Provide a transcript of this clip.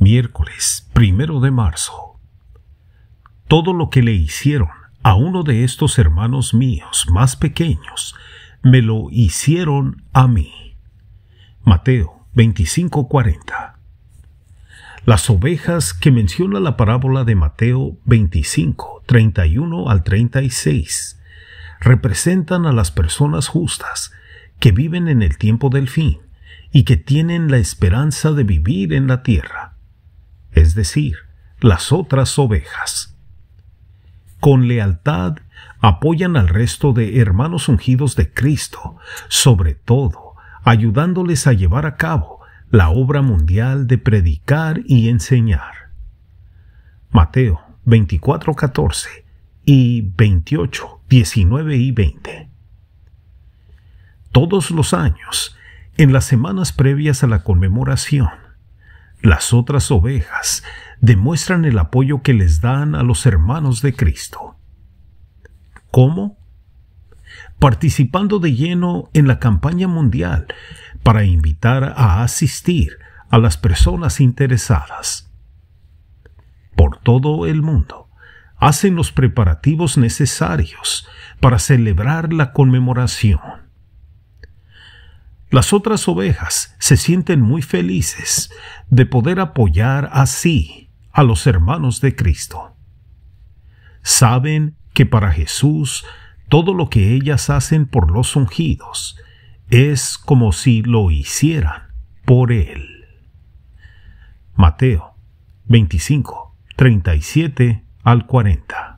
miércoles primero de marzo. Todo lo que le hicieron a uno de estos hermanos míos más pequeños, me lo hicieron a mí. Mateo 25:40 Las ovejas que menciona la parábola de Mateo 25, 31 al 36 representan a las personas justas que viven en el tiempo del fin y que tienen la esperanza de vivir en la tierra es decir, las otras ovejas. Con lealtad apoyan al resto de hermanos ungidos de Cristo, sobre todo ayudándoles a llevar a cabo la obra mundial de predicar y enseñar. Mateo 24 14 y 28, 19 y 20. Todos los años, en las semanas previas a la conmemoración, las otras ovejas demuestran el apoyo que les dan a los hermanos de Cristo. ¿Cómo? Participando de lleno en la campaña mundial para invitar a asistir a las personas interesadas. Por todo el mundo hacen los preparativos necesarios para celebrar la conmemoración las otras ovejas se sienten muy felices de poder apoyar así a los hermanos de Cristo. Saben que para Jesús todo lo que ellas hacen por los ungidos es como si lo hicieran por Él. Mateo 25, 37 al 40.